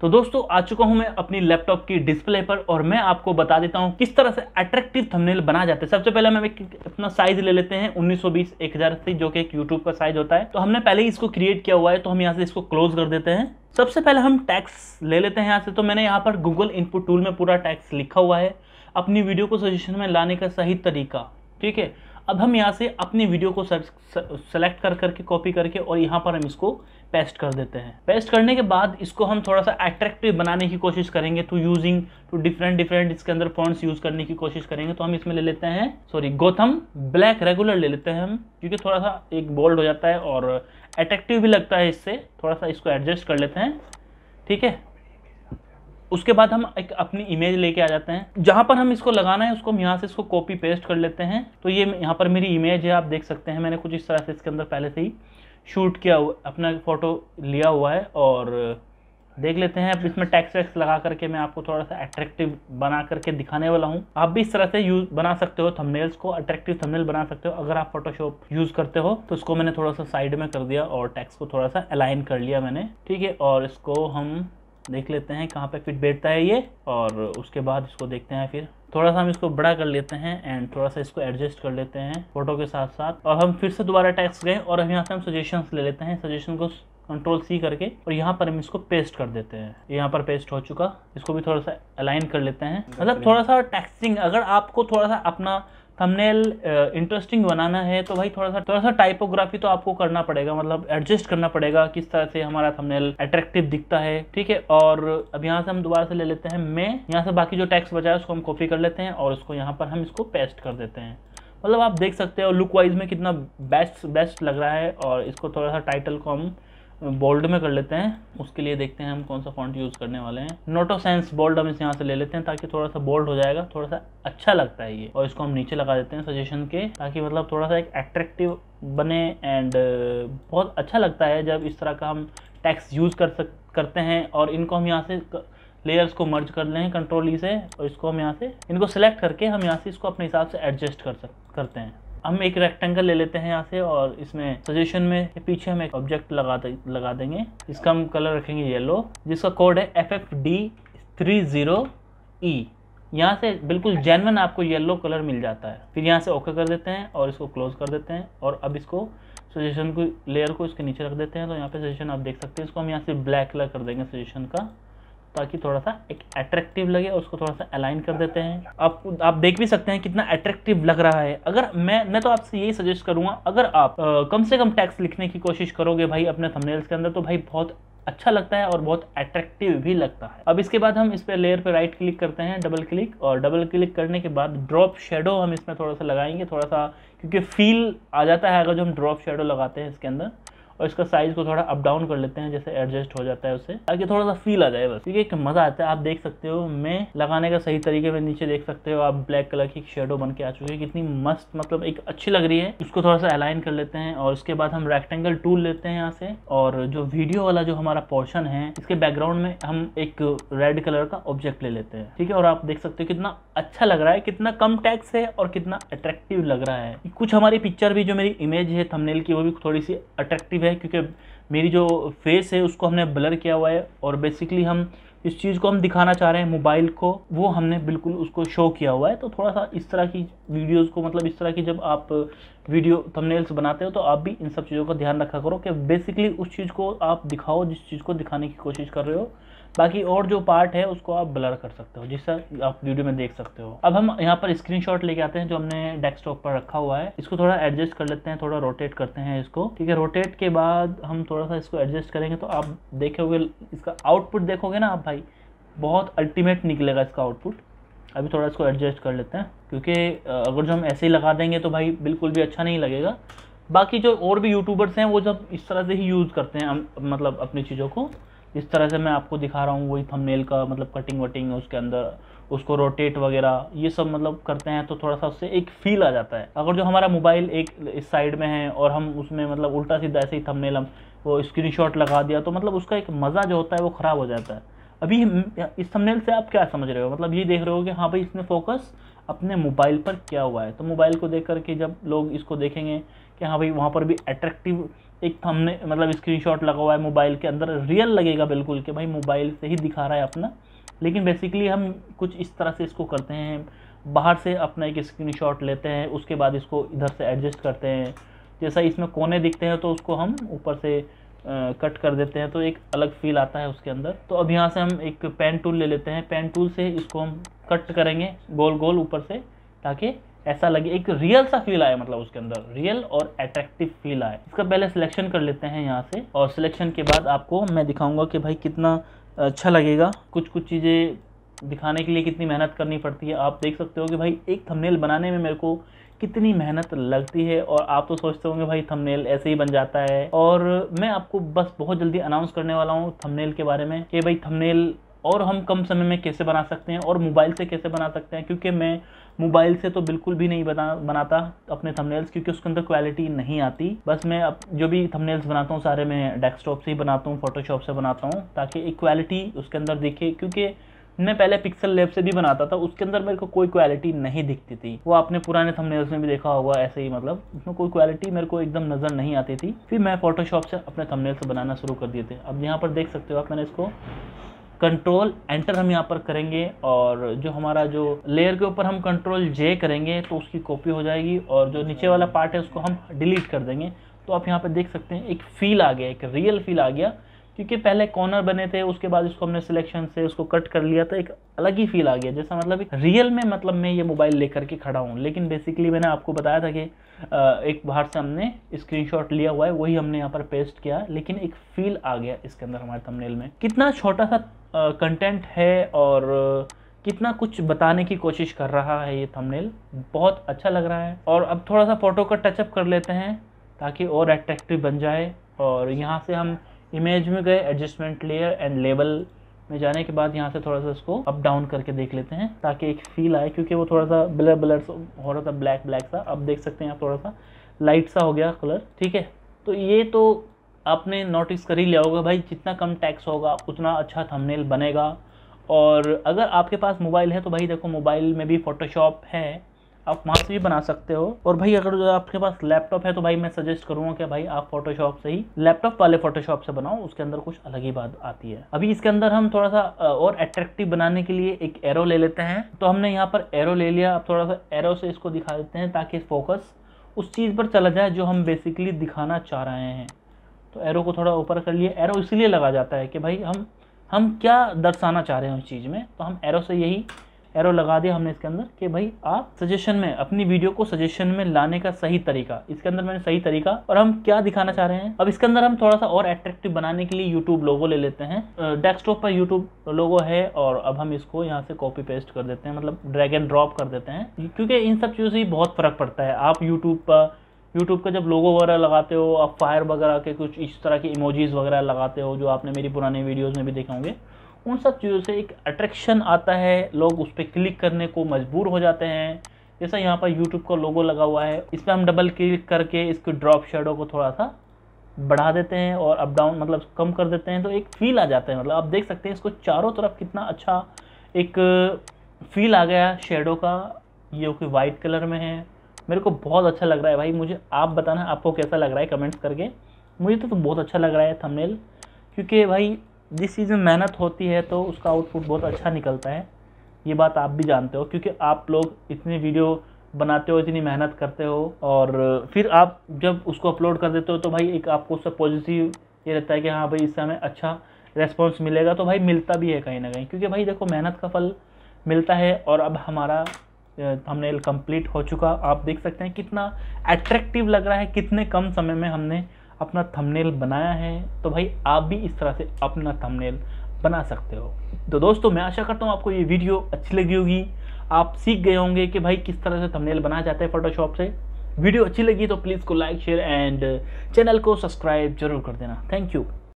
तो दोस्तों आ चुका हूं मैं अपनी लैपटॉप की डिस्प्ले पर और मैं आपको बता देता हूं किस तरह से अट्रैक्टिव थंबनेल बना जाते हैं सबसे पहले हम एक अपना साइज ले लेते हैं 1920 1000 जो कि एक यूट्यूब का साइज होता है तो हमने पहले ही इसको क्रिएट किया हुआ है तो हम यहाँ से इसको क्लोज कर देते हैं सबसे पहले हम टैक्स ले लेते हैं यहाँ से तो मैंने यहाँ पर गूगल इनपुट टूल में पूरा टैक्स लिखा हुआ है अपनी वीडियो को सजेशन में लाने का सही तरीका ठीक है अब हम यहाँ से अपने वीडियो को सेलेक्ट कर करके कॉपी करके और यहाँ पर हम इसको पेस्ट कर देते हैं पेस्ट करने के बाद इसको हम थोड़ा सा अट्रैक्टिव बनाने की कोशिश करेंगे to using two different different इसके अंदर फॉन्ट्स यूज़ करने की कोशिश करेंगे तो हम इसमें ले लेते हैं सॉरी गौतम ब्लैक रेगुलर ले लेते हैं हम क्योंकि थोड़ा सा एक बोल्ड हो जाता है और अट्रैक्टिव भी लगता है इससे थोड़ा सा इसको एडजस्ट कर लेते हैं ठीक है उसके बाद हम एक अपनी इमेज लेके आ जाते हैं जहाँ पर हम इसको लगाना है उसको हम यहाँ से इसको कॉपी पेस्ट कर लेते हैं तो ये यहाँ पर मेरी इमेज है आप देख सकते हैं मैंने कुछ इस तरह से इसके अंदर पहले से ही शूट किया हुआ अपना फ़ोटो लिया हुआ है और देख लेते हैं अब इसमें टैक्स वैक्स लगा करके मैं आपको थोड़ा सा अट्रैक्टिव बना करके दिखाने वाला हूँ आप भी इस तरह से यूज बना सकते हो थंबनेल्स को अट्रैक्टिव थंबनेल बना सकते हो अगर आप फोटोशॉप यूज़ करते हो तो इसको मैंने थोड़ा सा साइड में कर दिया और टैक्स को थोड़ा सा अलाइन कर लिया मैंने ठीक है और इसको हम देख लेते हैं कहाँ पे फिट बैठता है ये और उसके बाद इसको देखते हैं फिर थोड़ा सा हम इसको बड़ा कर लेते हैं एंड थोड़ा सा इसको एडजस्ट कर लेते हैं फोटो के साथ साथ और हम फिर से दोबारा टैक्स गए और यहाँ से हम सजेशन ले लेते हैं सजेशन को कंट्रोल सी करके और यहाँ पर हम इसको पेस्ट कर देते हैं यहाँ पर पेस्ट हो चुका इसको भी थोड़ा सा अलाइन कर लेते हैं मतलब थोड़ा सा टैक्सिंग अगर आपको थोड़ा सा अपना थंबनेल इंटरेस्टिंग uh, बनाना है तो भाई थोड़ा सा थोड़ा सा टाइपोग्राफी तो आपको करना पड़ेगा मतलब एडजस्ट करना पड़ेगा किस तरह से हमारा थंबनेल अट्रैक्टिव दिखता है ठीक है और अब यहाँ से हम दोबारा से ले लेते हैं मैं यहाँ से बाकी जो टैक्स बचा है उसको हम कॉपी कर लेते हैं और उसको यहाँ पर हम इसको पेस्ट कर देते हैं मतलब आप देख सकते हो लुक वाइज में कितना बेस्ट बेस्ट लग रहा है और इसको थोड़ा सा टाइटल को हम बोल्ड में कर लेते हैं उसके लिए देखते हैं हम कौन सा फॉन्ट यूज़ करने वाले हैं नोटो सेंस बोल्ड हम इसे यहाँ से ले लेते हैं ताकि थोड़ा सा बोल्ड हो जाएगा थोड़ा सा अच्छा लगता है ये और इसको हम नीचे लगा देते हैं सजेशन के ताकि मतलब थोड़ा सा एक एट्रेक्टिव बने एंड uh, बहुत अच्छा लगता है जब इस तरह का हम टैक्स यूज़ कर सक करते हैं और इनको हम यहाँ से लेयर्स को मर्ज कर लें कंट्रोल ई e से और इसको हम यहाँ से इनको सेलेक्ट करके हम यहाँ से इसको अपने हिसाब से एडजस्ट कर सक करते हैं हम एक रेक्टेंगल ले लेते हैं यहाँ से और इसमें सजेशन में पीछे हम एक ऑब्जेक्ट लगा दे, लगा देंगे इसका हम कलर रखेंगे येलो जिसका कोड है F F D three zero E यहाँ से बिल्कुल जेनवन आपको येलो कलर मिल जाता है फिर यहाँ से ओके कर देते हैं और इसको क्लोज कर देते हैं और अब इसको सजेशन को लेयर को इसके नीचे रख देते हैं तो यहाँ पे सजेशन आप देख सकते हैं इसको हम यहाँ से ब्लैक कलर कर देंगे सजेशन का ताकि थोड़ा सा एक अट्रैक्टिव लगे उसको थोड़ा सा अलाइन कर देते हैं आप आप देख भी सकते हैं कितना अट्रैक्टिव लग रहा है अगर मैं मैं तो आपसे यही सजेस्ट करूँगा अगर आप आ, कम से कम टैक्स लिखने की कोशिश करोगे भाई अपने थंबनेल्स के अंदर तो भाई बहुत अच्छा लगता है और बहुत अट्रैक्टिव भी लगता है अब इसके बाद हम इस पर लेयर पर राइट क्लिक करते हैं डबल क्लिक और डबल क्लिक करने के बाद ड्रॉप शेडो हम इसमें थोड़ा सा लगाएंगे थोड़ा सा क्योंकि फील आ जाता है अगर जो हम ड्रॉप शेडो लगाते हैं इसके अंदर और इसका साइज को थोड़ा अप डाउन कर लेते हैं जैसे एडजस्ट हो जाता है उसे ताकि थोड़ा सा फील आ जाए बस क्योंकि एक मज़ा आता है आप देख सकते हो मैं लगाने का सही तरीके में नीचे देख सकते हो आप ब्लैक कलर की शेडो बन के आ चुकी है कितनी मस्त मतलब एक अच्छी लग रही है उसको थोड़ा सा अलाइन कर लेते हैं और उसके बाद हम रेक्टेंगल टूल लेते हैं यहाँ से और जो वीडियो वाला जो हमारा पोर्शन है इसके बैकग्राउंड में हम एक रेड कलर का ऑब्जेक्ट ले लेते हैं ठीक है और आप देख सकते हो कितना अच्छा लग रहा है कितना कम टैक्स है और कितना अट्रैक्टिव लग रहा है कुछ हमारी पिक्चर भी जो मेरी इमेज है थंबनेल की वो भी थोड़ी सी अट्रैक्टिव है है क्योंकि मेरी जो फेस है उसको हमने ब्लर किया हुआ है और बेसिकली हम इस चीज़ को हम दिखाना चाह रहे हैं मोबाइल को वो हमने बिल्कुल उसको शो किया हुआ है तो थोड़ा सा इस तरह की वीडियोस को मतलब इस तरह की जब आप वीडियो थंबनेल्स बनाते हो तो आप भी इन सब चीज़ों का ध्यान रखा करो कि बेसिकली उस चीज़ को आप दिखाओ जिस चीज़ को दिखाने की कोशिश कर रहे हो बाकी और जो पार्ट है उसको आप ब्लर कर सकते हो जिससे आप वीडियो में देख सकते हो अब हम यहाँ पर स्क्रीन लेके आते हैं जो हमने डेस्कटॉप पर रखा हुआ है इसको थोड़ा एडजस्ट कर लेते हैं थोड़ा रोटेट करते हैं इसको ठीक है रोटेट के बाद हम थोड़ा सा इसको एडजस्ट करेंगे तो आप देखोगे इसका आउटपुट देखोगे ना आप भाई बहुत अल्टीमेट निकलेगा इसका आउटपुट अभी थोड़ा इसको एडजस्ट कर लेते हैं क्योंकि अगर जो हम ऐसे ही लगा देंगे तो भाई बिल्कुल भी अच्छा नहीं लगेगा बाकी जो और भी यूट्यूबर्स हैं वो जब इस तरह से ही यूज़ करते हैं मतलब अपनी चीज़ों को इस तरह से मैं आपको दिखा रहा हूँ वही थंबनेल का मतलब कटिंग वटिंग उसके अंदर उसको रोटेट वगैरह ये सब मतलब करते हैं तो थोड़ा सा उससे एक फील आ जाता है अगर जो हमारा मोबाइल एक इस साइड में है और हम उसमें मतलब उल्टा सीधा ऐसे ही थंबनेल हम वो स्क्रीन लगा दिया तो मतलब उसका एक मज़ा जो होता है वो ख़राब हो जाता है अभी इस थंबनेल से आप क्या समझ रहे हो मतलब ये देख रहे हो कि हाँ भाई इसमें फोकस अपने मोबाइल पर क्या हुआ है तो मोबाइल को देख करके जब लोग इसको देखेंगे कि हाँ भाई वहाँ पर भी अट्रैक्टिव एक थमने मतलब स्क्रीनशॉट लगा हुआ है मोबाइल के अंदर रियल लगेगा बिल्कुल कि भाई मोबाइल से ही दिखा रहा है अपना लेकिन बेसिकली हम कुछ इस तरह से इसको करते हैं बाहर से अपना एक स्क्रीनशॉट लेते हैं उसके बाद इसको इधर से एडजस्ट करते हैं जैसा इसमें कोने दिखते हैं तो उसको हम ऊपर से आ, कट कर देते हैं तो एक अलग फील आता है उसके अंदर तो अब यहाँ से हम एक पेन टूल ले लेते हैं पेन टूल से इसको हम कट करेंगे गोल गोल ऊपर से ताकि ऐसा लगे एक रियल सा फील आए मतलब उसके अंदर रियल और अट्रैक्टिव फील आए इसका पहले सिलेक्शन कर लेते हैं यहाँ से और सिलेक्शन के बाद आपको मैं दिखाऊंगा कि भाई कितना अच्छा लगेगा कुछ कुछ चीज़ें दिखाने के लिए कितनी मेहनत करनी पड़ती है आप देख सकते हो कि भाई एक थंबनेल बनाने में मेरे को कितनी मेहनत लगती है और आप तो सोचते होंगे भाई थंबनेल ऐसे ही बन जाता है और मैं आपको बस बहुत जल्दी अनाउंस करने वाला हूँ थंबनेल के बारे में कि भाई थंबनेल और हम कम समय में कैसे बना सकते हैं और मोबाइल से कैसे बना सकते हैं क्योंकि मैं मोबाइल से तो बिल्कुल भी नहीं बना बनाता अपने थंबनेल्स क्योंकि उसके अंदर क्वालिटी नहीं आती बस मैं अब जो भी थंबनेल्स बनाता हूँ सारे मैं डेस्कटॉप से ही बनाता हूँ फोटोशॉप से बनाता हूँ ताकि एक क्वालिटी उसके अंदर दिखे क्योंकि मैं पहले पिक्सल लेब से भी बनाता था उसके अंदर मेरे को कोई क्वालिटी नहीं दिखती थी वो आपने पुराने थंबनेल्स में भी देखा होगा ऐसे ही मतलब उसमें कोई क्वालिटी मेरे को एकदम नज़र नहीं आती थी फिर मैं फोटोशॉप से अपने थंबनेल्स बनाना शुरू कर दिए थे अब यहाँ पर देख सकते हो आप मैंने इसको कंट्रोल एंटर हम यहाँ पर करेंगे और जो हमारा जो लेयर के ऊपर हम कंट्रोल जे करेंगे तो उसकी कॉपी हो जाएगी और जो नीचे हाँ। वाला पार्ट है उसको हम डिलीट कर देंगे तो आप यहाँ पर देख सकते हैं एक फील आ गया एक रियल फील आ गया क्योंकि पहले कॉर्नर बने थे उसके बाद इसको हमने सिलेक्शन से उसको कट कर लिया था तो एक अलग ही फील आ गया जैसा मतलब रियल में मतलब मैं ये मोबाइल लेकर के खड़ा हूँ लेकिन बेसिकली मैंने आपको बताया था कि एक बाहर से हमने स्क्रीनशॉट लिया हुआ है वही हमने यहाँ पर पेस्ट किया लेकिन एक फील आ गया इसके अंदर हमारे तमनेल में कितना छोटा सा कंटेंट है और कितना कुछ बताने की कोशिश कर रहा है ये थंबनेल बहुत अच्छा लग रहा है और अब थोड़ा सा फ़ोटो का टचअप कर लेते हैं ताकि और अट्रैक्टिव बन जाए और यहाँ से हम इमेज में गए एडजस्टमेंट लेयर एंड लेवल में जाने के बाद यहाँ से थोड़ा सा इसको अप डाउन करके देख लेते हैं ताकि एक फील आए क्योंकि वो थोड़ा सा ब्लर ब्लर हो रहा था ब्लैक ब्लैक सा अब देख सकते हैं आप थोड़ा सा लाइट सा हो गया कलर ठीक है तो ये तो आपने नोटिस कर ही लिया होगा भाई जितना कम टैक्स होगा उतना अच्छा थंबनेल बनेगा और अगर आपके पास मोबाइल है तो भाई देखो मोबाइल में भी फ़ोटोशॉप है आप वहाँ से भी बना सकते हो और भाई अगर आपके पास लैपटॉप है तो भाई मैं सजेस्ट करूँगा कि भाई आप फोटोशॉप से ही लैपटॉप वाले फोटोशॉप से बनाओ उसके अंदर कुछ अलग ही बात आती है अभी इसके अंदर हम थोड़ा सा और अट्रैक्टिव बनाने के लिए एक एरो ले लेते हैं तो हमने यहाँ पर एरो ले लिया अब थोड़ा सा एरो से इसको दिखा देते हैं ताकि फोकस उस चीज़ पर चला जाए जो हम बेसिकली दिखाना चाह रहे हैं तो एरो को थोड़ा ऊपर कर लिए एरो इसलिए लगा जाता है कि भाई हम हम क्या दर्शाना चाह रहे हैं उस चीज़ में तो हम एरो से यही एरो लगा दिया हमने इसके अंदर कि भाई आप सजेशन में अपनी वीडियो को सजेशन में लाने का सही तरीका इसके अंदर मैंने सही तरीका और हम क्या दिखाना चाह रहे हैं अब इसके अंदर हम थोड़ा सा और अट्रैक्टिव बनाने के लिए यूट्यूब लोगो ले लेते हैं डेस्कटॉप पर यूट्यूब लोगो है और अब हम इसको यहाँ से कॉपी पेस्ट कर देते हैं मतलब ड्रैग एंड ड्रॉप कर देते हैं क्योंकि इन सब चीज़ों से बहुत फ़र्क पड़ता है आप यूट्यूब पर यूट्यूब का जब लोगो वगैरह लगाते हो आप फायर वगैरह के कुछ इस तरह के इमोजीज वगैरह लगाते हो जो आपने मेरी पुराने वीडियोज़ में भी देखे होंगे उन सब चीज़ों से एक अट्रैक्शन आता है लोग उस पर क्लिक करने को मजबूर हो जाते हैं जैसा यहाँ पर यूट्यूब का लोगो लगा हुआ है इस पर हम डबल क्लिक करके इसके ड्रॉप शेडो को थोड़ा सा बढ़ा देते हैं और अप डाउन मतलब कम कर देते हैं तो एक फील आ जाता है मतलब आप देख सकते हैं इसको चारों तरफ कितना अच्छा एक फील आ गया शेडो का ये कि वाइट कलर में है मेरे को बहुत अच्छा लग रहा है भाई मुझे आप बताना आपको कैसा लग रहा है कमेंट्स करके मुझे तो, तो बहुत अच्छा लग रहा है थंबनेल क्योंकि भाई जिस चीज़ में मेहनत होती है तो उसका आउटपुट बहुत अच्छा निकलता है ये बात आप भी जानते हो क्योंकि आप लोग इतनी वीडियो बनाते हो इतनी मेहनत करते हो और फिर आप जब उसको अपलोड कर देते हो तो भाई एक आपको उससे पॉजिटिव ये रहता है कि हाँ भाई इस समय अच्छा रेस्पॉन्स मिलेगा तो भाई मिलता भी है कहीं ना कहीं क्योंकि भाई देखो मेहनत का फल मिलता है और अब हमारा थंबनेल कंप्लीट हो चुका आप देख सकते हैं कितना अट्रैक्टिव लग रहा है कितने कम समय में हमने अपना थंबनेल बनाया है तो भाई आप भी इस तरह से अपना थंबनेल बना सकते हो तो दोस्तों मैं आशा करता हूँ आपको ये वीडियो अच्छी लगी होगी आप सीख गए होंगे कि भाई किस तरह से थंबनेल बनाया जाता है फोटोशॉप से वीडियो अच्छी लगी तो प्लीज़ को लाइक शेयर एंड चैनल को सब्सक्राइब जरूर कर देना थैंक यू